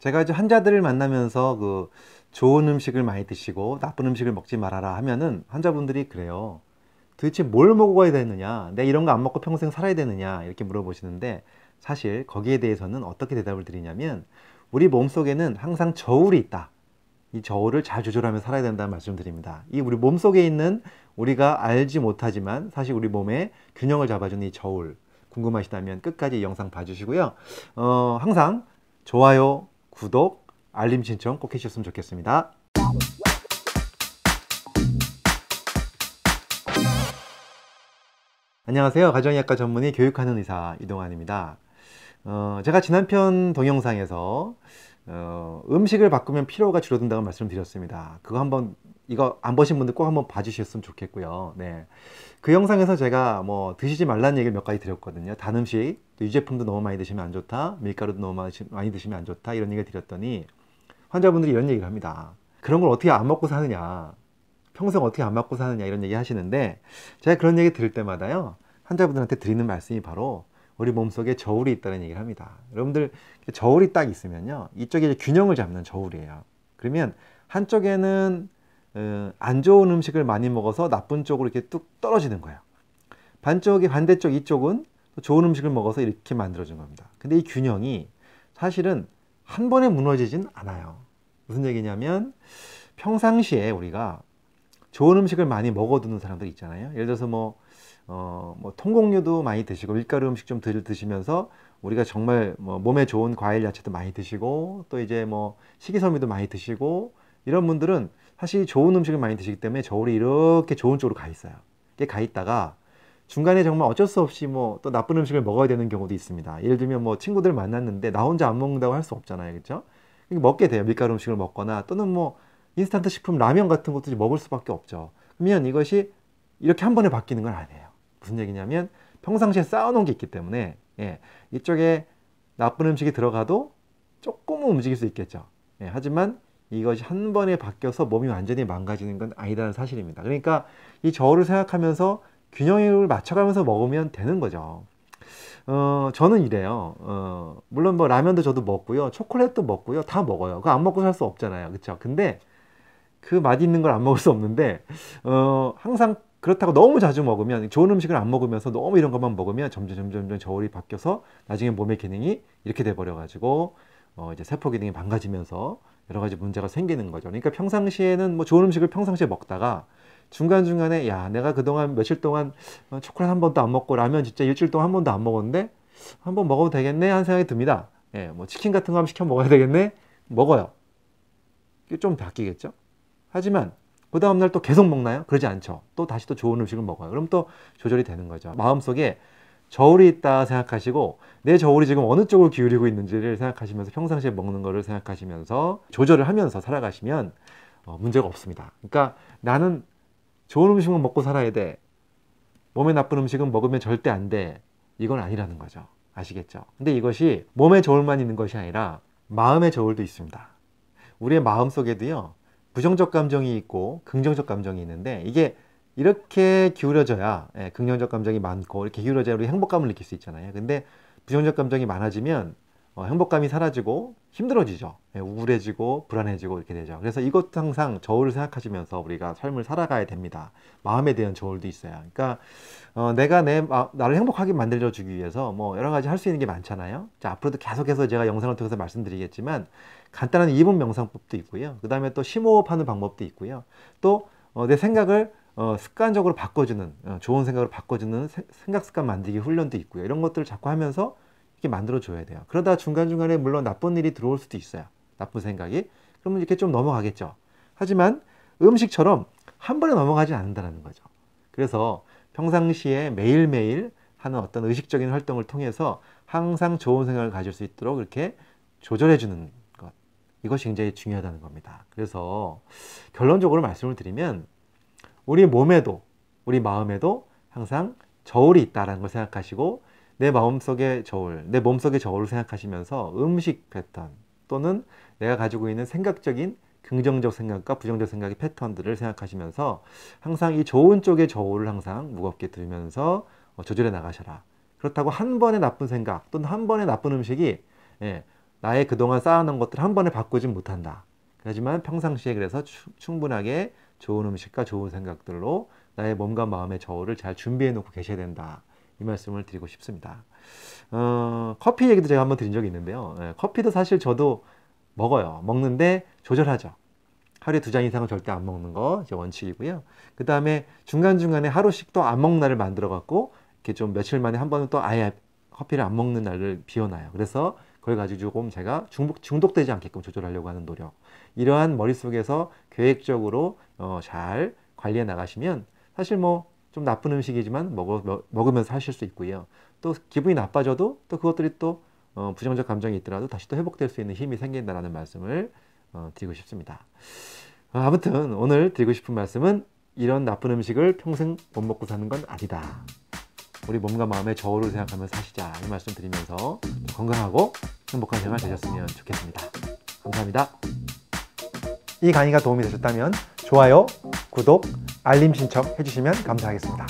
제가 이제 환자들을 만나면서 그 좋은 음식을 많이 드시고 나쁜 음식을 먹지 말아라 하면은 환자분들이 그래요. 도대체 뭘 먹어야 되느냐? 내가 이런 거 안 먹고 평생 살아야 되느냐? 이렇게 물어보시는데 사실 거기에 대해서는 어떻게 대답을 드리냐면 우리 몸속에는 항상 저울이 있다. 이 저울을 잘 조절하며 살아야 된다는 말씀드립니다. 이 우리 몸속에 있는 우리가 알지 못하지만 사실 우리 몸에 균형을 잡아주는 이 저울 궁금하시다면 끝까지 영상 봐주시고요. 어, 항상 좋아요, 구독, 알림 신청 꼭 해주셨으면 좋겠습니다. 안녕하세요. 가정의학과 전문의 교육하는 의사 이동환입니다. 어, 제가 지난 편 동영상에서 어, 음식을 바꾸면 피로가 줄어든다고 말씀드렸습니다. 그거 한번 이거 안 보신 분들 꼭 한번 봐주셨으면 좋겠고요. 네. 그 영상에서 제가 뭐 드시지 말라는 얘기를 몇 가지 드렸거든요. 단 음식, 유제품도 너무 많이 드시면 안 좋다, 밀가루도 너무 많이 드시면 안 좋다, 이런 얘기를 드렸더니 환자분들이 이런 얘기를 합니다. 그런 걸 어떻게 안 먹고 사느냐, 평생 어떻게 안 먹고 사느냐, 이런 얘기 하시는데 제가 그런 얘기 들을 때마다요, 환자분들한테 드리는 말씀이 바로 우리 몸속에 저울이 있다는 얘기를 합니다. 여러분들 저울이 딱 있으면요, 이쪽에 균형을 잡는 저울이에요. 그러면 한쪽에는 안 좋은 음식을 많이 먹어서 나쁜 쪽으로 이렇게 뚝 떨어지는 거예요. 반쪽이 반대쪽 이쪽은 좋은 음식을 먹어서 이렇게 만들어진 겁니다. 근데 이 균형이 사실은 한 번에 무너지진 않아요. 무슨 얘기냐면 평상시에 우리가 좋은 음식을 많이 먹어두는 사람들 있잖아요. 예를 들어서 뭐, 어, 뭐 통곡류도 많이 드시고 밀가루 음식 좀 드, 드시면서 우리가 정말 뭐 몸에 좋은 과일 야채도 많이 드시고 또 이제 뭐 식이섬유도 많이 드시고 이런 분들은 사실 좋은 음식을 많이 드시기 때문에 저울이 이렇게 좋은 쪽으로 가 있어요. 가 있다가 중간에 정말 어쩔 수 없이 뭐 또 나쁜 음식을 먹어야 되는 경우도 있습니다. 예를 들면 뭐 친구들 만났는데 나 혼자 안 먹는다고 할 수 없잖아요. 그렇 그러니까 먹게 돼요. 밀가루 음식을 먹거나 또는 뭐 인스턴트 식품 라면 같은 것도 먹을 수밖에 없죠. 그러면 이것이 이렇게 한 번에 바뀌는 건 아니에요. 무슨 얘기냐면 평상시에 쌓아놓은 게 있기 때문에 예, 이쪽에 나쁜 음식이 들어가도 조금은 움직일 수 있겠죠. 예, 하지만 이것이 한 번에 바뀌어서 몸이 완전히 망가지는 건아니라는 사실입니다. 그러니까 이 저울을 생각하면서 균형을 맞춰가면서 먹으면 되는 거죠. 어, 저는 이래요. 어, 물론 뭐 라면도 저도 먹고요. 초콜릿도 먹고요. 다 먹어요. 그안 먹고 살 수 없잖아요. 그쵸? 근데 그 맛있는 걸 안 먹을 수 없는데, 어, 항상 그렇다고 너무 자주 먹으면 좋은 음식을 안 먹으면서 너무 이런 것만 먹으면 점점 점점 점 저울이 바뀌어서 나중에 몸의 기능이 이렇게 돼 버려 가지고 어 이제 세포 기능이 망가지면서 여러 가지 문제가 생기는 거죠. 그러니까 평상시에는 뭐 좋은 음식을 평상시에 먹다가 중간중간에 야 내가 그동안 며칠 동안 어, 초콜릿 한 번도 안 먹고 라면 진짜 일주일 동안 한 번도 안 먹었는데 한 번 먹어도 되겠네 하는 생각이 듭니다. 예, 뭐 치킨 같은 거 한번 시켜 먹어야 되겠네 먹어요. 좀 바뀌겠죠. 하지만 그 다음날 또 계속 먹나요? 그러지 않죠. 또 다시 또 좋은 음식을 먹어요. 그럼 또 조절이 되는 거죠. 마음속에 저울이 있다 생각하시고 내 저울이 지금 어느 쪽을 기울이고 있는지를 생각하시면서 평상시에 먹는 거를 생각하시면서 조절을 하면서 살아가시면 어, 문제가 없습니다. 그러니까 나는 좋은 음식은 먹고 살아야 돼. 몸에 나쁜 음식은 먹으면 절대 안 돼. 이건 아니라는 거죠. 아시겠죠? 근데 이것이 몸에 저울만 있는 것이 아니라 마음의 저울도 있습니다. 우리의 마음 속에도요, 부정적 감정이 있고 긍정적 감정이 있는데 이게 이렇게 기울어져야 예, 긍정적 감정이 많고 이렇게 기울어져야 우리 행복감을 느낄 수 있잖아요. 근데 부정적 감정이 많아지면 어, 행복감이 사라지고 힘들어지죠. 예, 우울해지고 불안해지고 이렇게 되죠. 그래서 이것도 항상 저울을 생각하시면서 우리가 삶을 살아가야 됩니다. 마음에 대한 저울도 있어요. 그러니까 어, 내가 내 마, 나를 행복하게 만들어 주기 위해서 뭐 여러 가지 할 수 있는 게 많잖아요. 자, 앞으로도 계속해서 제가 영상을 통해서 말씀드리겠지만 간단한 2분 명상법도 있고요. 그 다음에 또 심호흡하는 방법도 있고요. 또 어, 내 생각을 어, 습관적으로 바꿔주는 어, 좋은 생각으로 바꿔주는 세, 생각 습관 만들기 훈련도 있고요. 이런 것들을 자꾸 하면서 이렇게 만들어줘야 돼요. 그러다 중간중간에 물론 나쁜 일이 들어올 수도 있어요. 나쁜 생각이. 그러면 이렇게 좀 넘어가겠죠. 하지만 음식처럼 한 번에 넘어가지 않는다는 거죠. 그래서 평상시에 매일매일 하는 어떤 의식적인 활동을 통해서 항상 좋은 생각을 가질 수 있도록 이렇게 조절해 주는 것. 이것이 굉장히 중요하다는 겁니다. 그래서 결론적으로 말씀을 드리면 우리 몸에도 우리 마음에도 항상 저울이 있다라는 걸 생각하시고 내 마음속의 저울, 내 몸속의 저울을 생각하시면서 음식 패턴 또는 내가 가지고 있는 생각적인 긍정적 생각과 부정적 생각의 패턴들을 생각하시면서 항상 이 좋은 쪽의 저울을 항상 무겁게 들면서 조절해 어, 나가셔라. 그렇다고 한 번의 나쁜 생각 또는 한 번의 나쁜 음식이 예, 나의 그동안 쌓아놓은 것들을 한 번에 바꾸진 못한다. 하지만 평상시에 그래서 충분하게 좋은 음식과 좋은 생각들로 나의 몸과 마음의 저울을 잘 준비해 놓고 계셔야 된다. 이 말씀을 드리고 싶습니다. 어, 커피 얘기도 제가 한번 드린 적이 있는데요. 예, 커피도 사실 저도 먹어요. 먹는데 조절하죠. 하루에 두 잔 이상은 절대 안 먹는 거 이제 원칙이고요. 그 다음에 중간중간에 하루씩 또 안 먹는 날을 만들어 갖고 이렇게 좀 며칠 만에 한 번은 또 아예 커피를 안 먹는 날을 비워놔요. 그래서 그걸 가지고 조금 제가 중독, 중독되지 않게끔 조절하려고 하는 노력 이러한 머릿속에서 계획적으로 어, 잘 관리해 나가시면 사실 뭐 좀 나쁜 음식이지만 먹어, 먹으면서 하실 수 있고요 또 기분이 나빠져도 또 그것들이 또 어, 부정적 감정이 있더라도 다시 또 회복될 수 있는 힘이 생긴다라는 말씀을 어, 드리고 싶습니다 어, 아무튼 오늘 드리고 싶은 말씀은 이런 나쁜 음식을 평생 못 먹고 사는 건 아니다 우리 몸과 마음의 저울을 생각하면서 하시자 이 말씀 드리면서 건강하고 행복한 생활 되셨으면 좋겠습니다. 감사합니다. 이 강의가 도움이 되셨다면 좋아요, 구독, 알림 신청 해주시면 감사하겠습니다.